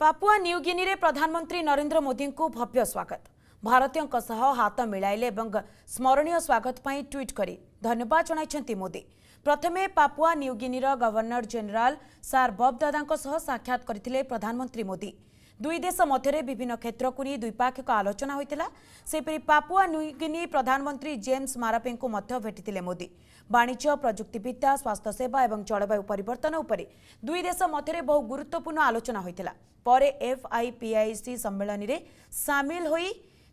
Papua पापुवा न्युगिन प्रधानमन्त्री नरेन्द्र को भव्य स्वागत भारतीय हात मिलाइले स्मरणीय स्वागतप ट्वीट करी धन्यवाद जो मोदी प्रथमे पापुआ न्युगिन र गभर्णर जेनराल सार बब दादा साक्षात्ति मोदी ଦୁଇ ଦେଶ ମଧ୍ୟରେ ବିଭିନ୍ନ କ୍ଷେତ୍ରକୁ ନେଇ ଦ୍ୱିପାକ୍ଷିକ ଆଲୋଚନା ହୋଇଥିଲା ସେହିପରି ପାପୁଆ ନ୍ୟୁଗିନି ପ୍ରଧାନମନ୍ତ୍ରୀ ଜେମ୍ସ ମାରାପେଙ୍କୁ ମଧ୍ୟ ଭେଟିଥିଲେ ମୋଦି ବାଣିଜ୍ୟ ପ୍ରଯୁକ୍ତିବିଦ୍ୟା ସ୍ୱାସ୍ଥ୍ୟସେବା ଏବଂ ଜଳବାୟୁ ପରିବର୍ତ୍ତନ ଉପରେ ଦୁଇ ଦେଶ ମଧ୍ୟରେ ବହୁ ଗୁରୁତ୍ୱପୂର୍ଣ୍ଣ ଆଲୋଚନା ହୋଇଥିଲା ପରେ ଏଫ୍ଆଇପିଆଇସି ସମ୍ମିଳନୀରେ ସାମିଲ ହୋଇ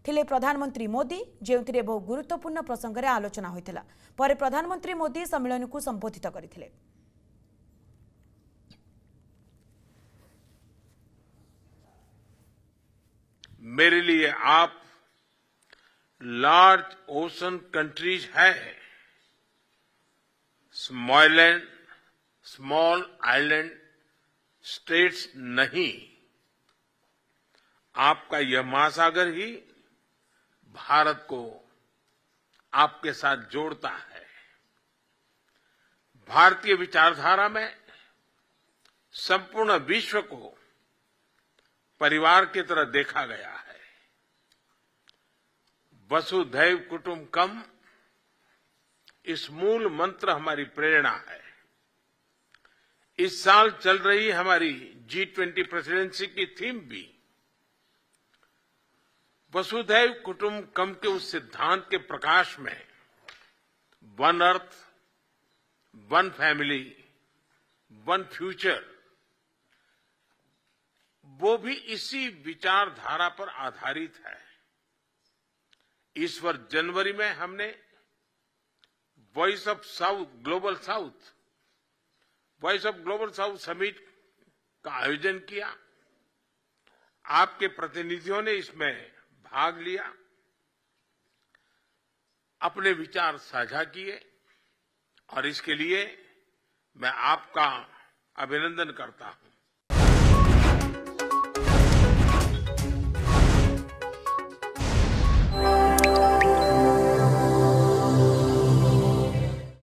ଥିଲେ ପ୍ରଧାନମନ୍ତ୍ରୀ ମୋଦି ଯେଉଁଥିରେ ବହୁ ଗୁରୁତ୍ୱପୂର୍ଣ୍ଣ ପ୍ରସଙ୍ଗରେ ଆଲୋଚନା ହୋଇଥିଲା ପରେ ପ୍ରଧାନମନ୍ତ୍ରୀ ମୋଦି ସମ୍ମିଳନୀକୁ ସମ୍ବୋଧିତ କରିଥିଲେ मेरे लिए आप लार्ज ओशन कंट्रीज है small and small island states नहीं आपका यह महासागर ही भारत को आपके साथ जोड़ता है भारतीय विचारधारा में संपूर्ण विश्व को परिवार की तरह देखा गया है वसुधैव कम इस मूल मंत्र हमारी प्रेरणा है इस साल चल रही हमारी जी ट्वेंटी प्रेसिडेंसी की थीम भी वसुधैव कम के उस सिद्धांत के प्रकाश में one earth one family one future वो भी इसी विचारधारा पर आधारित है इस वर्ष जनवरी में हमने voice of south global south voice of global south summit का आयोजन किया आपके प्रतिनिधियों ने इसमें भाग लिया अपने विचार साझा किए और इसके लिए मैं आपका अभिनंदन करता हूं